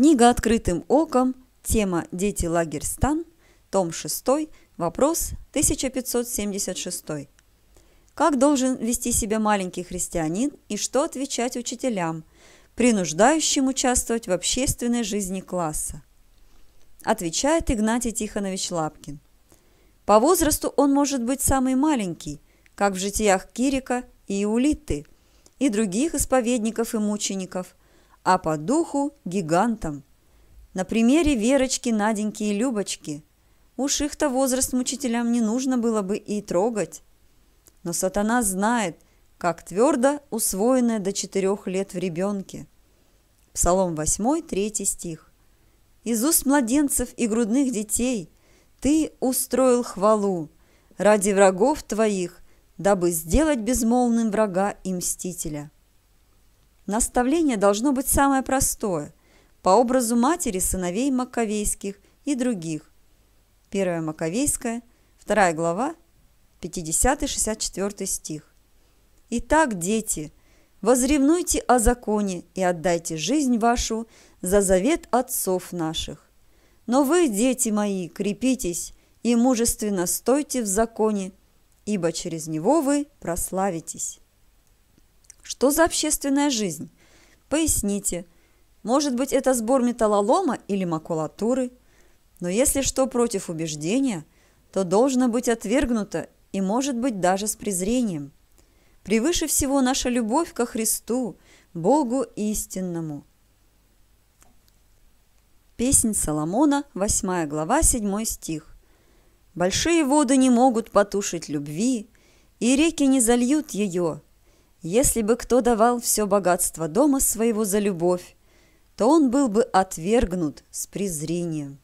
Книга «Открытым оком», тема «Дети лагерь Стан», том 6, вопрос 1576. Как должен вести себя маленький христианин и что отвечать учителям, принуждающим участвовать в общественной жизни класса? Отвечает Игнатий Тихонович Лапкин. По возрасту он может быть самый маленький, как в житиях Кирика и Иулиты, и других исповедников и мучеников – а по духу – гигантам На примере Верочки, Наденьки и Любочки. Уж их-то возраст учителям не нужно было бы и трогать. Но сатана знает, как твердо усвоенное до четырех лет в ребенке. Псалом 8, 3 стих. «Из уст младенцев и грудных детей ты устроил хвалу ради врагов твоих, дабы сделать безмолвным врага и мстителя». Наставление должно быть самое простое, по образу матери сыновей Маковейских и других. Первая Маковейская, вторая глава, 50-64 стих. Итак, дети, возревнуйте о законе и отдайте жизнь вашу за завет отцов наших. Но вы, дети мои, крепитесь и мужественно стойте в законе, ибо через него вы прославитесь. Что за общественная жизнь? Поясните. Может быть, это сбор металлолома или макулатуры? Но если что против убеждения, то должно быть отвергнуто и, может быть, даже с презрением. Превыше всего наша любовь ко Христу, Богу истинному. Песнь Соломона, 8 глава, 7 стих. «Большие воды не могут потушить любви, и реки не зальют ее, если бы кто давал все богатство дома своего за любовь, то он был бы отвергнут с презрением.